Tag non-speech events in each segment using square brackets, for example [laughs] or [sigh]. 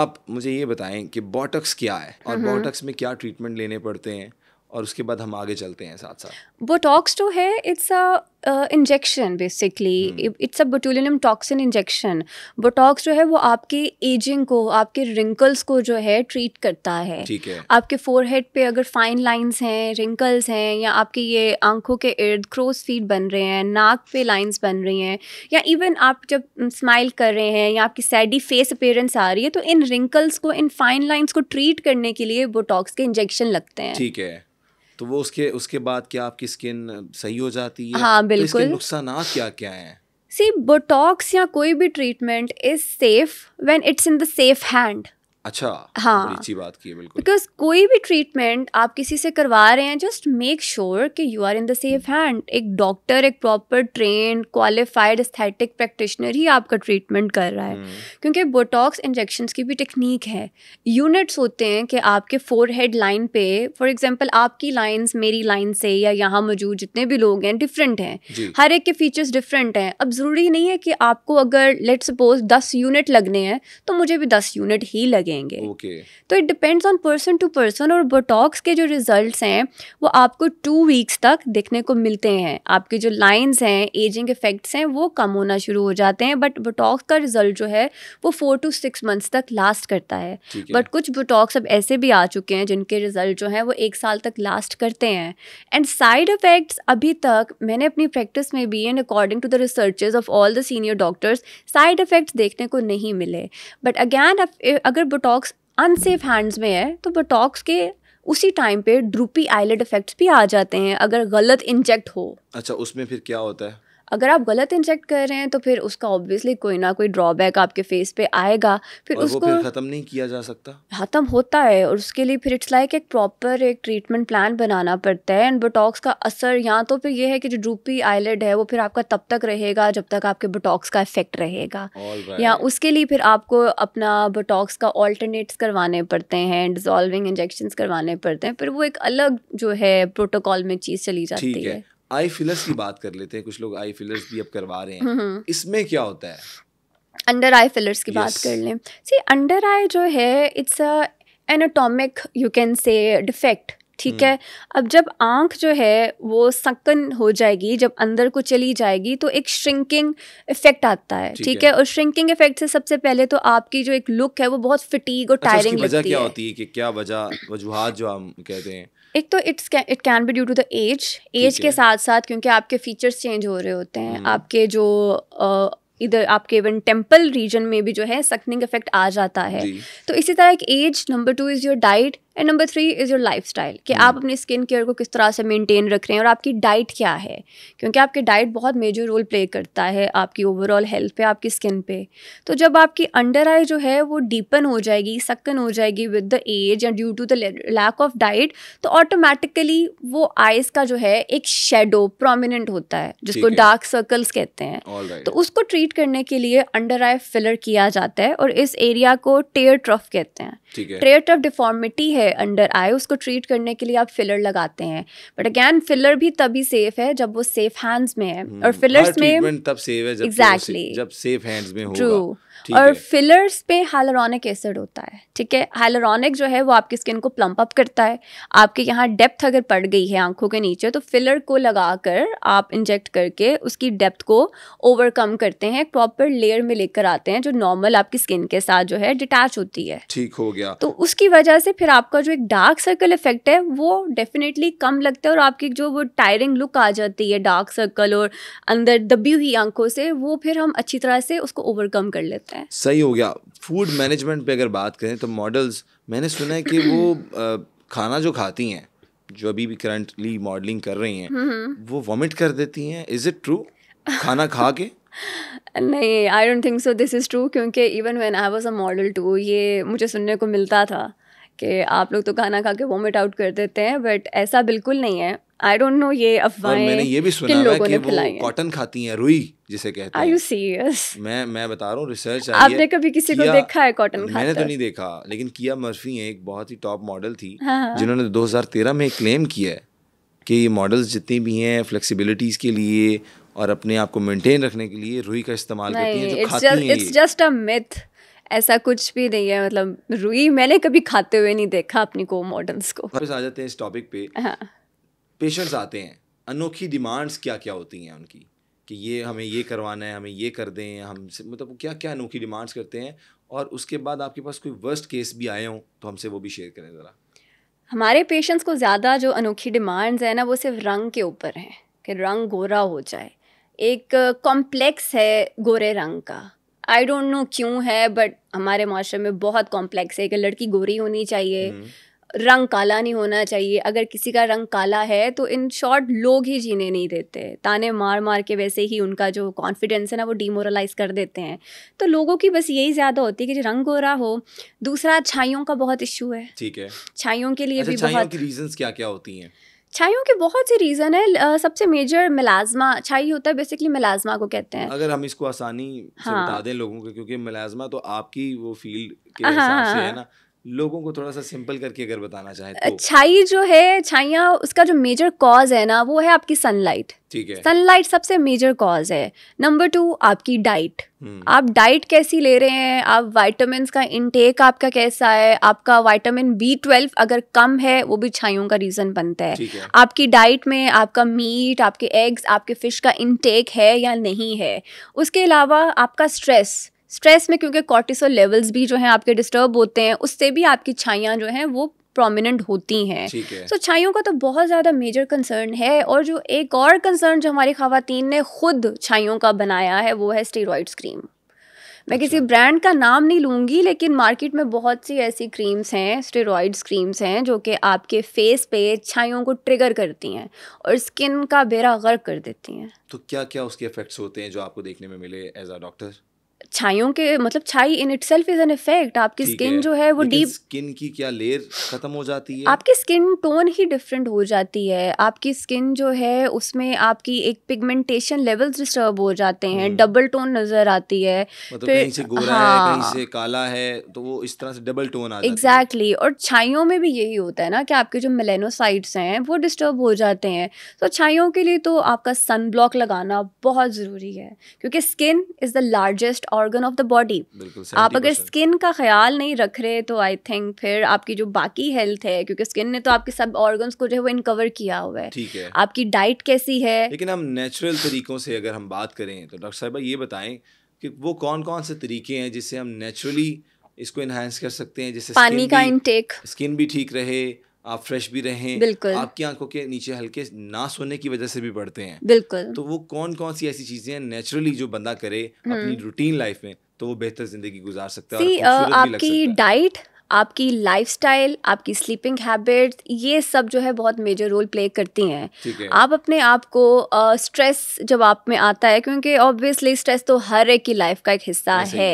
आप मुझे ये बताएं कि बॉटक्स क्या है और बॉटक्स में क्या ट्रीटमेंट लेने पड़ते हैं और उसके बाद हम आगे चलते हैं साथ साथ बोटॉक्स जो है it's a injection basically it's a it's a botulinum toxin injection जो है वो आपके एजिंग को आपके रिंकल्स को जो है ट्रीट करता है ठीक है आपके फोरहेड पे अगर फाइन लाइंस हैं रिंकल्स हैं या आपके ये आंखों के इर्द क्रोस फीट बन रहे हैं नाक पे लाइंस बन रही हैं या इवन आप जब स्माइल mm, कर रहे हैं या आपकी सैडी फेस अपेयरेंस आ रही है तो इन रिंकल्स को इन फाइन लाइंस को ट्रीट करने के लिए बोटॉक्स के इंजेक्शन लगते हैं ठीक है तो वो उसके उसके बाद क्या आपकी स्किन सही हो जाती है हाँ तो बिल्कुल तो नुकसान क्या क्या है सी बोटॉक्स या कोई भी treatment is safe when it's in the safe hand अच्छा हाँ अच्छी बात की बिल्कुल बिकॉज कोई भी ट्रीटमेंट आप किसी से करवा रहे हैं जस्ट मेक श्योर कि you are in the safe hand एक डॉक्टर एक proper train qualified aesthetic practitioner ही आपका ट्रीटमेंट कर रहा है हम्म। क्योंकि बोटॉक्स इंजेक्शन की भी टेक्निक है यूनिट्स होते हैं कि आपके फोर हेड लाइन पे फॉर एग्जाम्पल आपकी लाइन्स मेरी लाइन से या यहाँ मौजूद जितने भी लोग हैं डिफरेंट हैं हर एक के फीचर्स डिफरेंट हैं अब ज़रूरी नहीं है कि आपको अगर लेट सपोज दस यूनिट लगने हैं तो मुझे भी दस यूनिट ही लगे पियेंगे okay. तो it depends on person to person और बोटॉक्स के जो रिजल्ट्स हैं वो आपको टू वीक्स तक देखने को मिलते हैं आपके जो लाइंस हैं एजिंग इफेक्ट्स हैं वो कम होना शुरू हो जाते हैं बट बोटॉक्स का रिजल्ट जो है वो फोर टू सिक्स मंथ्स तक लास्ट करता है बट कुछ बोटॉक्स अब ऐसे भी आ चुके हैं जिनके रिजल्ट जो हैं वो एक साल तक लास्ट करते हैं एंड साइड इफेक्ट्स अभी तक मैंने अपनी प्रैक्टिस में भी and according to the researches of all the senior doctors side effects देखने को नहीं मिले बट अगैन अगर बोटॉक्स अनसेफ हैंड्स में है तो बोटॉक्स के उसी टाइम पे ड्रूपी आईलेट इफेक्ट्स भी आ जाते हैं अगर गलत इंजेक्ट हो अच्छा उसमें फिर क्या होता है अगर आप गलत इंजेक्ट कर रहे हैं तो फिर उसका ऑब्वियसली कोई ना कोई ड्रॉबैक आपके फेस पे आएगा फिर उसको ख़त्म नहीं किया जा सकता ख़त्म होता है और उसके लिए फिर इट्स लाइक एक प्रॉपर एक ट्रीटमेंट प्लान बनाना पड़ता है एंड बोटॉक्स का असर यहाँ तो फिर ये है कि जो ड्रूपी आईलेड है वो फिर आपका तब तक रहेगा जब तक आपके बोटॉक्स का इफेक्ट रहेगा या उसके लिए फिर आपको अपना बोटॉक्स का ऑल्टरनेट्स करवाने पड़ते हैं डिजॉल्विंग इंजेक्शन करवाने पड़ते हैं फिर वो एक अलग जो है प्रोटोकॉल में चीज़ चली जाती है आई फिलर्स की बात कर लेते हैं कुछ लोग आई फिलर्स भी अब करवा रहे हैं हम्म, हम्म। इसमें क्या होता है अंडर आई फिलर्स की yes. बात कर लें सी अंडर आई जो है it's a anatomic you can say defect ठीक हम्म। है अब जब आंख जो है वो सकन हो जाएगी जब अंदर को चली जाएगी तो एक श्रिंकिंग इफेक्ट आता है ठीक, है? है और श्रिंकिंग इफेक्ट से सबसे पहले तो आपकी जो एक लुक है वो बहुत फिटीग और टायरिंग अच्छा, लगती क्या है होती है कि क्या वजह वजूहत जो हम कहते हैं एक तो it's it can be due to the age age के साथ साथ क्योंकि आपके फीचर्स चेंज हो रहे होते हैं हम्म। आपके जो इधर आपके इवन टेम्पल रीजन में भी जो है सकनिंग इफेक्ट आ जाता है तो इसी तरह एक age number two is your diet and number three is your lifestyle कि आप hmm. अपनी स्किन केयर को किस तरह से मेनटेन रख रहे हैं और आपकी डाइट क्या है क्योंकि आपकी डाइट बहुत मेजर रोल प्ले करता है आपकी ओवरऑल हेल्थ पे आपकी स्किन पे तो जब आपकी अंडर आई जो है वो डीपन हो जाएगी सक्कन हो जाएगी with the age and due to the lack of diet तो ऑटोमेटिकली वो आइज़ का जो है एक शेडो प्रोमिनेंट होता है जिसको डार्क सर्कल्स कहते हैं right. तो उसको ट्रीट करने के लिए अंडर आई फिलर किया जाता है और इस एरिया को टेयर ट्रफ कहते हैं टेयर ट्रफ डिफॉर्मिटी है है अंडर आए उसको ट्रीट करने के लिए आप फिलर लगाते हैं बट अगैन फिलर भी तभी सेफ है जब वो सेफ हैंड्स में है और फिलर्स हम्म, में तब सेफ है जब एग्जैक्टली exactly. जब सेफ हैंड्स में होगा और फिलर्स पे हाइलरोनिक एसिड होता है ठीक है हाइलरोनिक जो है वो आपकी स्किन को प्लम्प अप करता है आपके यहाँ डेप्थ अगर पड़ गई है आंखों के नीचे तो फिलर को लगाकर आप इंजेक्ट करके उसकी डेप्थ को ओवरकम करते हैं प्रॉपर लेयर में लेकर आते हैं जो नॉर्मल आपकी स्किन के साथ जो है डिटैच होती है ठीक हो गया तो उसकी वजह से फिर आपका जो एक डार्क सर्कल इफेक्ट है वो डेफिनेटली कम लगता है और आपकी जो वो टायरिंग लुक आ जाती है डार्क सर्कल और अंदर दबी हुई आंखों से वो फिर हम अच्छी तरह से उसको ओवरकम कर लेते हैं होता है सही हो गया फूड मैनेजमेंट पे अगर बात करें तो मॉडल्स मैंने सुना है कि वो [coughs] खाना जो खाती हैं जो अभी भी करंटली मॉडलिंग कर रही हैं हम्म, हम्म। वो वॉमिट कर देती हैं इज़ इट ट्रू खाना खा के [laughs] नहीं I don't think so this is true क्योंकि even when I was a model too ये मुझे सुनने को मिलता था कि आप लोग तो खाना खा के वॉमिट आउट कर देते हैं बट ऐसा बिल्कुल नहीं है आई डोंट नो ये अफवाहें मैंने ये भी सुना है कि वो कॉटन खाती हैं रुई जिसे कहते हैं Are you serious? मैं मैं बता रहा हूँ रिसर्च आपने कभी किसी को देखा है कॉटन मैंने तो नहीं देखा लेकिन किया मर्फी है एक बहुत ही टॉप मॉडल थी हाँ।, हाँ, हाँ। जिन्होंने 2013 में क्लेम किया है कि ये मॉडल्स जितनी भी हैं फ्लेक्सिबिलिटीज़ के लिए और अपने आप को मेंटेन रखने के लिए रुई का इस्तेमाल करती हैं जो इट्स जस्ट अ मिथ ऐसा कुछ भी नहीं है मतलब रुई मैंने कभी खाते हुए नहीं देखा अपनी को मॉडल्स को वापस आ जाते हैं इस टॉपिक पे पेशेंट्स हाँ। आते हैं अनोखी डिमांड्स क्या क्या होती हैं उनकी कि ये हमें ये करवाना है हमें ये कर दें हम मतलब क्या क्या अनोखी डिमांड्स करते हैं और उसके बाद आपके पास कोई वर्स्ट केस भी आए हों तो हमसे वो भी शेयर करें ज़रा हमारे पेशेंट्स को ज़्यादा जो अनोखी डिमांड्स हैं ना वो सिर्फ रंग के ऊपर हैं कि रंग गोरा हो जाए एक कॉम्प्लेक्स है गोरे रंग का आई डोंट नो क्यों है बट हमारे माशरे में बहुत कॉम्प्लेक्स है कि लड़की गोरी होनी चाहिए हम्म। रंग काला नहीं होना चाहिए अगर किसी का रंग काला है तो इन शॉर्ट लोग ही जीने नहीं देते ताने मार मार के वैसे ही उनका जो कॉन्फिडेंस है ना वो डीमोरलाइज कर देते हैं तो लोगों की बस यही ज़्यादा होती है कि रंग गोरा हो दूसरा छाइयों का बहुत इशू है ठीक है छाइयों के लिए अच्छा, भी बहुत रीजन क्या क्या होती हैं छाइयों के बहुत से रीज़न है सबसे मेजर मिलाजमा छाई होता है बेसिकली मिलाजमा को कहते हैं अगर हम इसको आसानी हाँ. से बता दें लोगों को क्योंकि मिलाजमा तो आपकी वो फील्ड के हाँ, हाँ, हिसाब हाँ, से है हाँ। ना लोगों को थोड़ा सा सिंपल करके अगर बताना चाहें तो अच्छाई जो है छाइया उसका जो मेजर कॉज है ना वो है आपकी सनलाइट ठीक है सनलाइट सबसे मेजर कॉज है नंबर टू आपकी डाइट हम्म। आप डाइट कैसी ले रहे हैं आप वाइटामिन का इनटेक आपका कैसा है आपका वाइटामिन बी ट्वेल्व अगर कम है वो भी छाइयों का रीज़न बनता है, है आपकी डाइट में आपका मीट आपके एग्स आपके फ़िश का इनटेक है या नहीं है उसके अलावा आपका स्ट्रेस स्ट्रेस में क्योंकि कॉर्टिसोल लेवल्स भी जो हैं आपके डिस्टर्ब होते हैं उससे भी आपकी छाइयाँ जो हैं वो प्रोमिनेंट होती हैं सो छाइयों का तो बहुत ज़्यादा मेजर कंसर्न है और जो एक और कंसर्न जो हमारी खातन ने खुद छाइयों का बनाया है वो है स्टेरॉइड्स क्रीम मैं किसी ब्रांड अच्छा। का नाम नहीं लूँगी लेकिन मार्केट में बहुत सी ऐसी क्रीम्स हैं स्टेरॉइड्स क्रीम्स हैं जो कि आपके फेस पे छाइयों को ट्रिगर करती हैं और स्किन का बेरा गर्क कर देती हैं तो क्या क्या उसके इफेक्ट्स होते हैं जो आपको देखने में मिले एज अ डॉक्टर छाइयों के मतलब छाई in itself is an effect आपकी स्किन जो है वो डीप स्किन की क्या लेयर खत्म हो जाती है आपकी स्किन टोन ही डिफरेंट हो जाती है आपकी स्किन जो है उसमें आपकी एक पिगमेंटेशन लेवल्स डिस्टर्ब हो जाते हैं डबल हम्म। टोन नजर आती है मतलब फिर, कहीं से गोरा हाँ, है कहीं से काला है तो वो इस तरह से डबल टोन आ एग्जैक्टली exactly, और छाइयों में भी यही होता है ना कि आपके जो मेलेनोसाइट्स हैं वो डिस्टर्ब हो जाते हैं तो छाइयों के लिए तो आपका सन ब्लॉक लगाना बहुत ज़रूरी है क्योंकि स्किन इज़ द लार्जेस्ट और ऑर्गन ऑफ द बॉडी आप अगर स्किन का ख्याल नहीं रख रहे तो आई थिंक फिर आपकी जो बाकी हेल्थ है क्योंकि स्किन ने तो आपके सब ऑर्गन को जो है वो इनकवर किया हुआ है ठीक है आपकी डाइट कैसी है लेकिन हम नेचुरल तरीकों से अगर हम बात करें तो डॉक्टर साहब ये बताएं कि वो कौन कौन से तरीके हैं जिससे हम नेचुरली इसको इन्हांस कर सकते हैं जैसे पानी का इनटेक स्किन भी ठीक रहे आप फ्रेश भी रहें बिल्कुल आपकी आंखों के नीचे हल्के ना सोने की वजह से भी बढ़ते हैं बिल्कुल तो वो कौन कौन सी ऐसी चीजें हैं नेचुरली जो बंदा करे हम्म। अपनी रूटीन लाइफ में तो वो बेहतर जिंदगी गुजार सकता है आपकी डाइट आपकी लाइफ स्टाइल आपकी स्लीपिंग हैबिट ये सब जो है बहुत मेजर रोल प्ले करती हैं आप अपने आप को स्ट्रेस जब आप में आता है क्योंकि ऑब्वियसली स्ट्रेस तो हर एक की लाइफ का एक हिस्सा है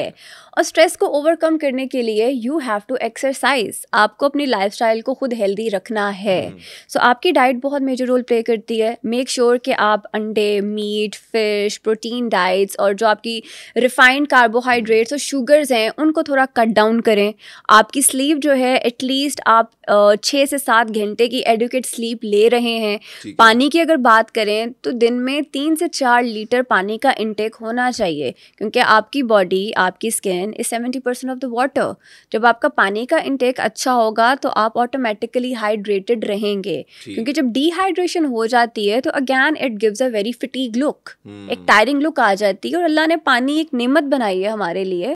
और स्ट्रेस को ओवरकम करने के लिए यू हैव टू एक्सरसाइज आपको अपनी लाइफ स्टाइल को खुद हेल्दी रखना है सो हम्म। hmm. so, आपकी डाइट बहुत मेजर रोल प्ले करती है मेक श्योर sure कि आप अंडे मीट फिश प्रोटीन डाइट्स और जो आपकी रिफाइंड कार्बोहाइड्रेट्स और शुगर्स हैं उनको थोड़ा कट डाउन करें आपकी स्लीप जो है एटलीस्ट आप छः से सात घंटे की एडुकेट स्लीप ले रहे हैं पानी की अगर बात करें तो दिन में तीन से चार लीटर पानी का इंटेक होना चाहिए क्योंकि आपकी बॉडी आपकी skin is seventy percent of the water जब आपका पानी का इंटेक अच्छा होगा तो आप ऑटोमेटिकली हाइड्रेटेड रहेंगे क्योंकि जब डिहाइड्रेशन हो जाती है तो again it gives a very fatigue look एक टायरिंग लुक आ जाती है और अल्लाह ने पानी एक नियमत बनाई है हमारे लिए